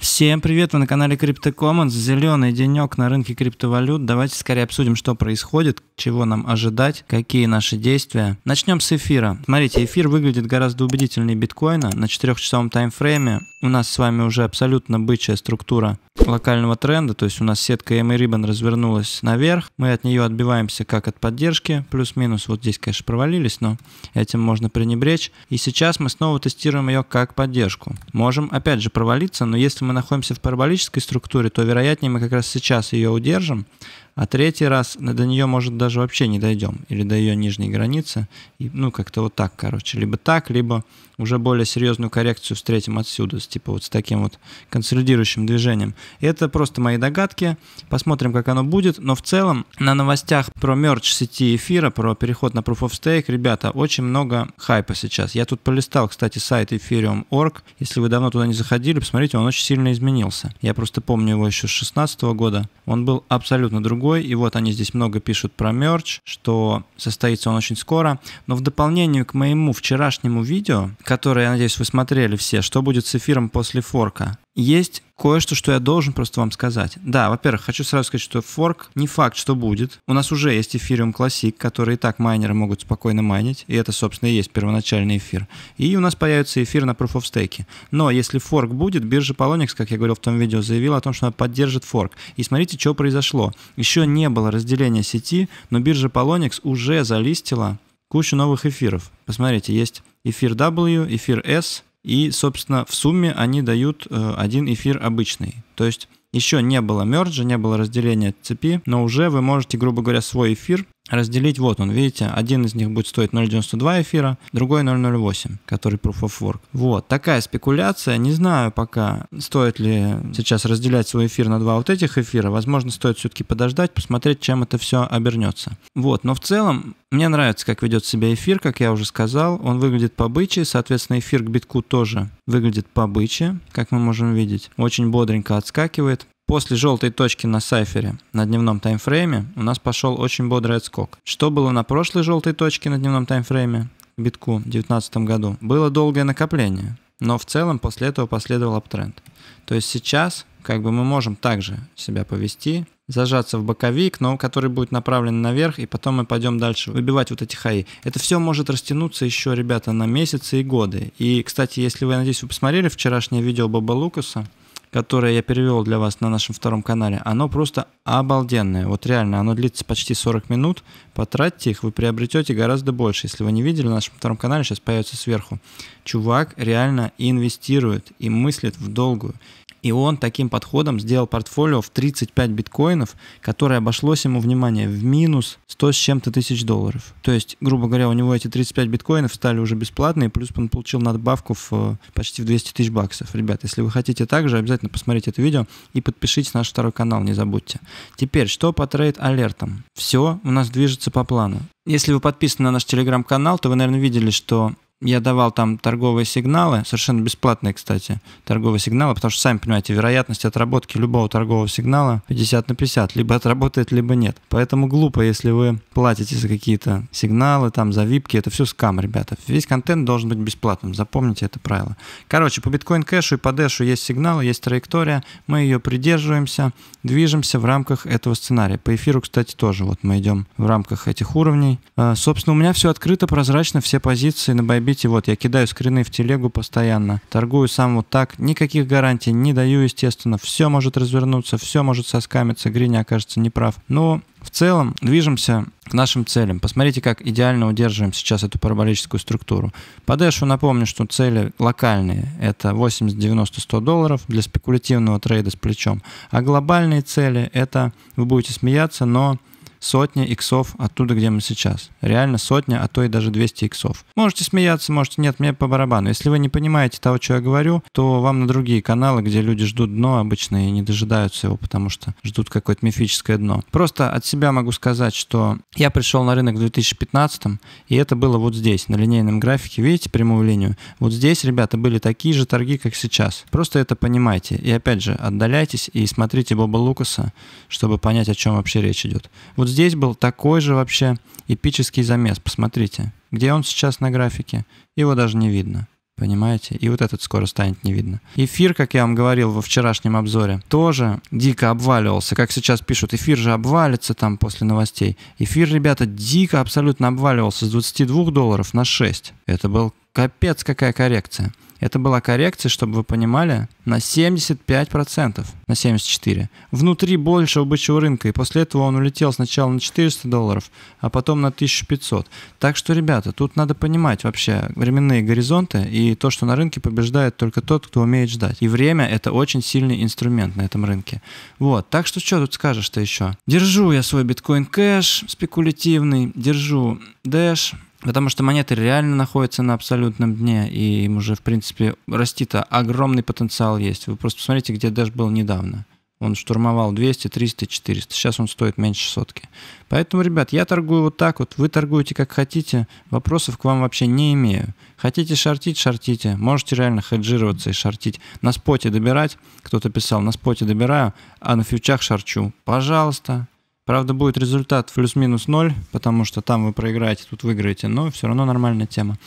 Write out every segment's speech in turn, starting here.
Всем привет, вы на канале CryptoCommons. Зеленый денек на рынке криптовалют. Давайте скорее обсудим, что происходит, чего нам ожидать, какие наши действия. Начнем с эфира. Смотрите, эфир выглядит гораздо убедительнее биткоина. На 4-часовом таймфрейме у нас с вами уже абсолютно бычья структура локального тренда, то есть у нас сетка EMA эм Ribbon развернулась наверх, мы от нее отбиваемся как от поддержки, плюс-минус, вот здесь, конечно, провалились, но этим можно пренебречь. И сейчас мы снова тестируем ее как поддержку. Можем, опять же, провалиться, но если мы мы находимся в параболической структуре, то вероятнее мы как раз сейчас ее удержим, а третий раз до нее, может, даже вообще не дойдем, или до ее нижней границы. И, ну, как-то вот так, короче. Либо так, либо уже более серьезную коррекцию встретим отсюда, с, типа вот с таким вот консолидирующим движением. И это просто мои догадки. Посмотрим, как оно будет. Но в целом на новостях про мерч сети эфира, про переход на Proof of Stake, ребята, очень много хайпа сейчас. Я тут полистал, кстати, сайт Ethereum.org. Если вы давно туда не заходили, посмотрите, он очень сильно изменился. Я просто помню его еще с 2016 года. Он был абсолютно другой другой. И вот они здесь много пишут про мерч, что состоится он очень скоро. Но в дополнение к моему вчерашнему видео, которое, я надеюсь, вы смотрели все, что будет с эфиром после форка, есть кое-что, что я должен просто вам сказать. Да, во-первых, хочу сразу сказать, что форк не факт, что будет. У нас уже есть эфириум классик, который и так майнеры могут спокойно майнить, и это, собственно, и есть первоначальный эфир. И у нас появится эфир на Proof of Stake. Но если форк будет, биржа Polonix, как я говорил в том видео, заявила о том, что она поддержит форк. И смотрите, что произошло. Еще не было разделения сети, но биржа Polonix уже залистила кучу новых эфиров. Посмотрите, есть эфир W, эфир S, и, собственно, в сумме они дают э, один эфир обычный. То есть еще не было мерджа, не было разделения цепи, но уже вы можете, грубо говоря, свой эфир разделить, вот он, видите, один из них будет стоить 0.92 эфира, другой 0.08, который Proof of Work. Вот, такая спекуляция, не знаю пока, стоит ли сейчас разделять свой эфир на два вот этих эфира, возможно, стоит все-таки подождать, посмотреть, чем это все обернется. Вот, но в целом, мне нравится, как ведет себя эфир, как я уже сказал, он выглядит по побыче, соответственно, эфир к битку тоже выглядит по побыче, как мы можем видеть, очень бодренько отскакивает, После желтой точки на сайфере на дневном таймфрейме у нас пошел очень бодрый отскок. Что было на прошлой желтой точке на дневном таймфрейме? битку в 2019 году, было долгое накопление, но в целом после этого последовал аптренд. То есть сейчас как бы мы можем также себя повести, зажаться в боковик, но который будет направлен наверх, и потом мы пойдем дальше выбивать вот эти хаи. Это все может растянуться еще, ребята, на месяцы и годы. И, кстати, если вы, надеюсь, вы посмотрели вчерашнее видео Боба Лукаса, которое я перевел для вас на нашем втором канале, оно просто обалденное. Вот реально, оно длится почти 40 минут. Потратьте их, вы приобретете гораздо больше. Если вы не видели, на нашем втором канале сейчас появится сверху. Чувак реально инвестирует и мыслит в долгую. И он таким подходом сделал портфолио в 35 биткоинов, которое обошлось ему, внимание, в минус 100 с чем-то тысяч долларов. То есть, грубо говоря, у него эти 35 биткоинов стали уже бесплатные, плюс он получил надбавку в, э, почти в 200 тысяч баксов. Ребят, если вы хотите также, обязательно посмотрите это видео и подпишитесь на наш второй канал, не забудьте. Теперь, что по трейд-алертам? Все у нас движется по плану. Если вы подписаны на наш телеграм-канал, то вы, наверное, видели, что я давал там торговые сигналы, совершенно бесплатные, кстати, торговые сигналы, потому что, сами понимаете, вероятность отработки любого торгового сигнала 50 на 50, либо отработает, либо нет. Поэтому глупо, если вы платите за какие-то сигналы, там, за випки, это все скам, ребята. Весь контент должен быть бесплатным, запомните это правило. Короче, по биткоин кэшу и по дэшу есть сигнал, есть траектория, мы ее придерживаемся, движемся в рамках этого сценария. По эфиру, кстати, тоже вот мы идем в рамках этих уровней. А, собственно, у меня все открыто, прозрачно, все позиции на Bybit любите. Вот я кидаю скрины в телегу постоянно, торгую сам вот так, никаких гарантий не даю, естественно. Все может развернуться, все может соскамиться, Грини окажется неправ. Но в целом движемся к нашим целям. Посмотрите, как идеально удерживаем сейчас эту параболическую структуру. По дэшу напомню, что цели локальные. Это 80, 90, 100 долларов для спекулятивного трейда с плечом. А глобальные цели это, вы будете смеяться, но сотня иксов оттуда, где мы сейчас. Реально сотня, а то и даже 200 иксов. Можете смеяться, можете нет, мне по барабану. Если вы не понимаете того, что я говорю, то вам на другие каналы, где люди ждут дно обычно и не дожидаются его, потому что ждут какое-то мифическое дно. Просто от себя могу сказать, что я пришел на рынок в 2015, и это было вот здесь, на линейном графике. Видите прямую линию? Вот здесь, ребята, были такие же торги, как сейчас. Просто это понимайте. И опять же, отдаляйтесь и смотрите Боба Лукаса, чтобы понять, о чем вообще речь идет. Вот здесь был такой же вообще эпический замес, посмотрите. Где он сейчас на графике? Его даже не видно. Понимаете? И вот этот скоро станет не видно. Эфир, как я вам говорил во вчерашнем обзоре, тоже дико обваливался. Как сейчас пишут, эфир же обвалится там после новостей. Эфир, ребята, дико абсолютно обваливался с 22 долларов на 6. Это был капец какая коррекция. Это была коррекция, чтобы вы понимали, на 75%, на 74%, внутри большего бычьего рынка, и после этого он улетел сначала на 400 долларов, а потом на 1500. Так что, ребята, тут надо понимать вообще временные горизонты и то, что на рынке побеждает только тот, кто умеет ждать. И время — это очень сильный инструмент на этом рынке. Вот, так что что тут скажешь-то еще? Держу я свой биткоин кэш спекулятивный, держу Dash, Потому что монеты реально находятся на абсолютном дне, и им уже, в принципе, расти-то огромный потенциал есть. Вы просто посмотрите, где Dash был недавно. Он штурмовал 200, 300, 400. Сейчас он стоит меньше сотки. Поэтому, ребят, я торгую вот так вот. Вы торгуете как хотите. Вопросов к вам вообще не имею. Хотите шортить, шортите. Можете реально хеджироваться и шортить. На споте добирать. Кто-то писал, на споте добираю, а на фьючах шарчу. Пожалуйста, Правда, будет результат плюс-минус 0, потому что там вы проиграете, тут выиграете, но все равно нормальная тема.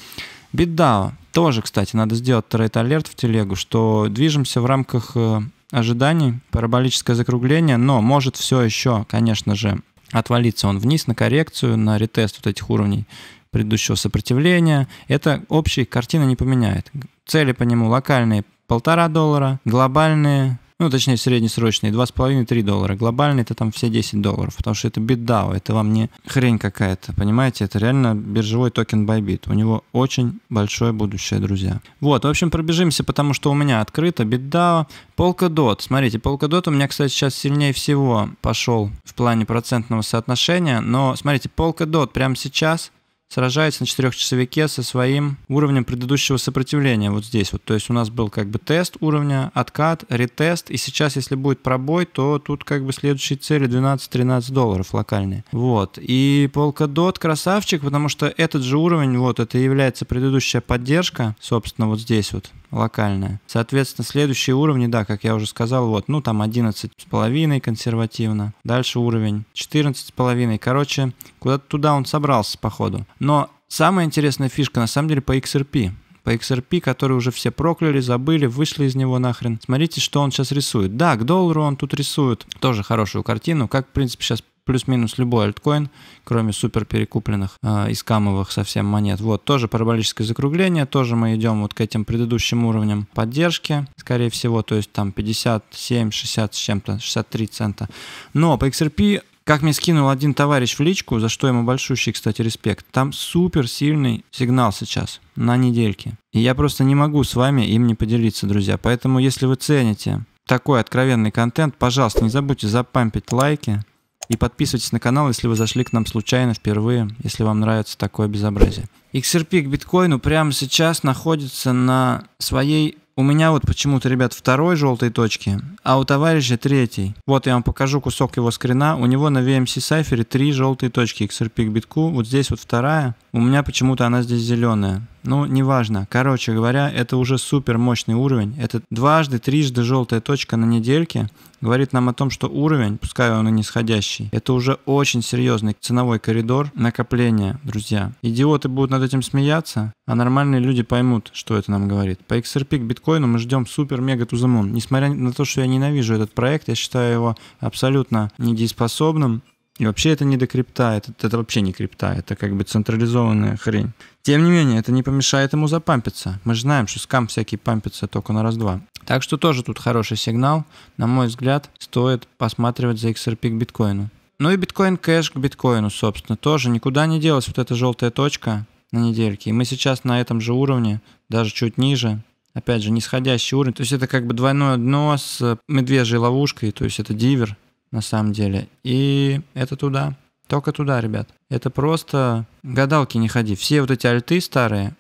BitDAO. Тоже, кстати, надо сделать трейд-алерт в телегу, что движемся в рамках э, ожиданий, параболическое закругление, но может все еще, конечно же, отвалиться он вниз на коррекцию, на ретест вот этих уровней предыдущего сопротивления. Это общая картина не поменяет. Цели по нему локальные полтора доллара, глобальные ну, точнее, среднесрочный, 2,5-3 доллара. Глобальный это там все 10 долларов, потому что это BitDAO, это вам не хрень какая-то, понимаете? Это реально биржевой токен Bybit. У него очень большое будущее, друзья. Вот, в общем, пробежимся, потому что у меня открыто BitDAO. Polkadot, смотрите, Polkadot у меня, кстати, сейчас сильнее всего пошел в плане процентного соотношения, но, смотрите, Polkadot прямо сейчас сражается на четырехчасовике со своим уровнем предыдущего сопротивления вот здесь вот. То есть у нас был как бы тест уровня, откат, ретест, и сейчас, если будет пробой, то тут как бы следующие цели 12-13 долларов локальные. Вот. И Polkadot красавчик, потому что этот же уровень, вот, это является предыдущая поддержка, собственно, вот здесь вот локальная. Соответственно, следующие уровни, да, как я уже сказал, вот, ну там 11,5 консервативно, дальше уровень 14,5, короче, куда-то туда он собрался, походу. Но самая интересная фишка, на самом деле, по XRP по XRP, который уже все прокляли, забыли, вышли из него нахрен. Смотрите, что он сейчас рисует. Да, к доллару он тут рисует тоже хорошую картину, как, в принципе, сейчас плюс-минус любой альткоин, кроме супер перекупленных э, и скамовых совсем монет. Вот, тоже параболическое закругление, тоже мы идем вот к этим предыдущим уровням поддержки, скорее всего, то есть там 57, 60 с чем-то, 63 цента. Но по XRP как мне скинул один товарищ в личку, за что ему большущий, кстати, респект. Там супер сильный сигнал сейчас на недельке. И я просто не могу с вами им не поделиться, друзья. Поэтому, если вы цените такой откровенный контент, пожалуйста, не забудьте запампить лайки, и подписывайтесь на канал, если вы зашли к нам случайно впервые, если вам нравится такое безобразие. XRP к биткоину прямо сейчас находится на своей у меня вот почему-то, ребят, второй желтой точке, а у товарища третий. Вот я вам покажу кусок его скрина. У него на VMC сайфере три желтые точки XRP к битку. Вот здесь вот вторая. У меня почему-то она здесь зеленая. Ну, неважно. Короче говоря, это уже супер мощный уровень. Это дважды, трижды желтая точка на недельке говорит нам о том, что уровень, пускай он и нисходящий, это уже очень серьезный ценовой коридор накопления, друзья. Идиоты будут над этим смеяться, а нормальные люди поймут, что это нам говорит. По XRP к биткоину мы ждем супер-мега тузамун. Несмотря на то, что я ненавижу этот проект, я считаю его абсолютно недееспособным, и вообще это не до крипта, это, это вообще не крипта, это как бы централизованная хрень. Тем не менее, это не помешает ему запампиться. Мы же знаем, что скам всякий пампится только на раз-два. Так что тоже тут хороший сигнал. На мой взгляд, стоит посматривать за XRP к биткоину. Ну и биткоин кэш к биткоину, собственно, тоже. Никуда не делась вот эта желтая точка на недельке. И мы сейчас на этом же уровне, даже чуть ниже, опять же, нисходящий уровень. То есть это как бы двойное дно с медвежьей ловушкой, то есть это дивер на самом деле. И это туда. Только туда, ребят. Это просто... Гадалки не ходи. Все вот эти альты старые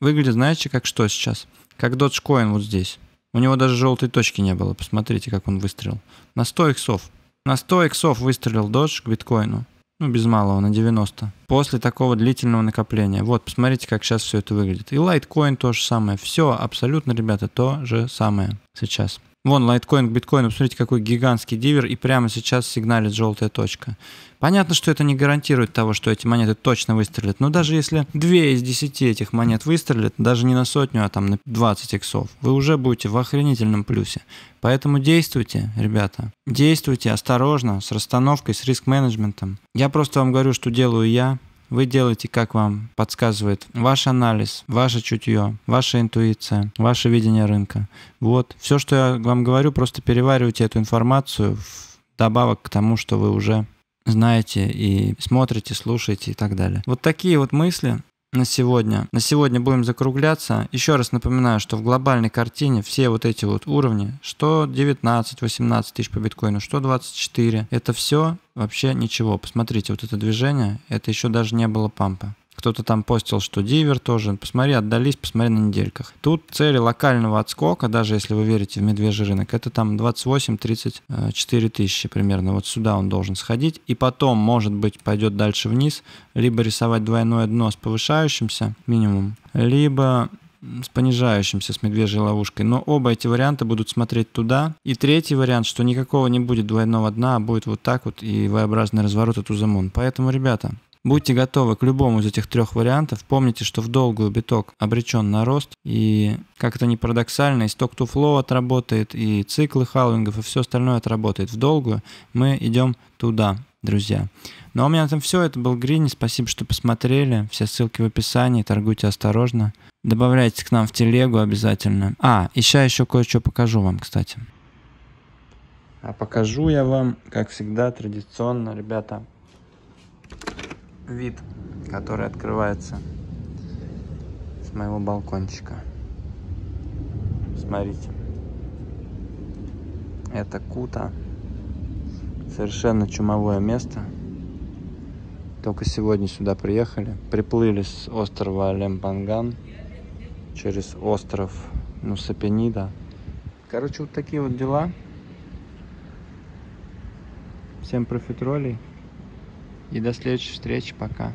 выглядят, знаете, как что сейчас? Как доджкоин вот здесь. У него даже желтой точки не было. Посмотрите, как он выстрелил. На 100 иксов. На 100 иксов выстрелил додж к биткоину. Ну, без малого, на 90. После такого длительного накопления. Вот, посмотрите, как сейчас все это выглядит. И лайткоин то же самое. Все абсолютно, ребята, то же самое сейчас. Вон лайткоин к биткоину, посмотрите, какой гигантский дивер, и прямо сейчас сигналит желтая точка. Понятно, что это не гарантирует того, что эти монеты точно выстрелят, но даже если две из десяти этих монет выстрелят, даже не на сотню, а там на 20 иксов, вы уже будете в охренительном плюсе. Поэтому действуйте, ребята, действуйте осторожно, с расстановкой, с риск-менеджментом. Я просто вам говорю, что делаю я, вы делаете, как вам подсказывает ваш анализ, ваше чутье, ваша интуиция, ваше видение рынка. Вот. Все, что я вам говорю, просто переваривайте эту информацию в добавок к тому, что вы уже знаете и смотрите, слушаете и так далее. Вот такие вот мысли на сегодня. На сегодня будем закругляться. Еще раз напоминаю, что в глобальной картине все вот эти вот уровни, что 19, 18 тысяч по биткоину, что 24, это все вообще ничего. Посмотрите, вот это движение, это еще даже не было пампа. Кто-то там постил, что дивер тоже. Посмотри, отдались, посмотри на недельках. Тут цели локального отскока, даже если вы верите в медвежий рынок, это там 28-34 э, тысячи примерно. Вот сюда он должен сходить. И потом, может быть, пойдет дальше вниз, либо рисовать двойное дно с повышающимся минимум, либо с понижающимся, с медвежьей ловушкой. Но оба эти варианта будут смотреть туда. И третий вариант, что никакого не будет двойного дна, а будет вот так вот и V-образный разворот от Узамон. Поэтому, ребята, Будьте готовы к любому из этих трех вариантов. Помните, что в долгую биток обречен на рост. И как это не парадоксально, и сток to flow отработает, и циклы халвингов, и все остальное отработает. В долгую мы идем туда, друзья. Ну а у меня на этом все. Это был Грини. Спасибо, что посмотрели. Все ссылки в описании. Торгуйте осторожно. Добавляйтесь к нам в телегу обязательно. А, и сейчас еще кое-что покажу вам, кстати. А покажу я вам, как всегда, традиционно, ребята, вид, который открывается с моего балкончика. Смотрите. Это Кута. Совершенно чумовое место. Только сегодня сюда приехали. Приплыли с острова Лемпанган через остров Нусапенида. Короче, вот такие вот дела. Всем профитролей и до следующей встречи пока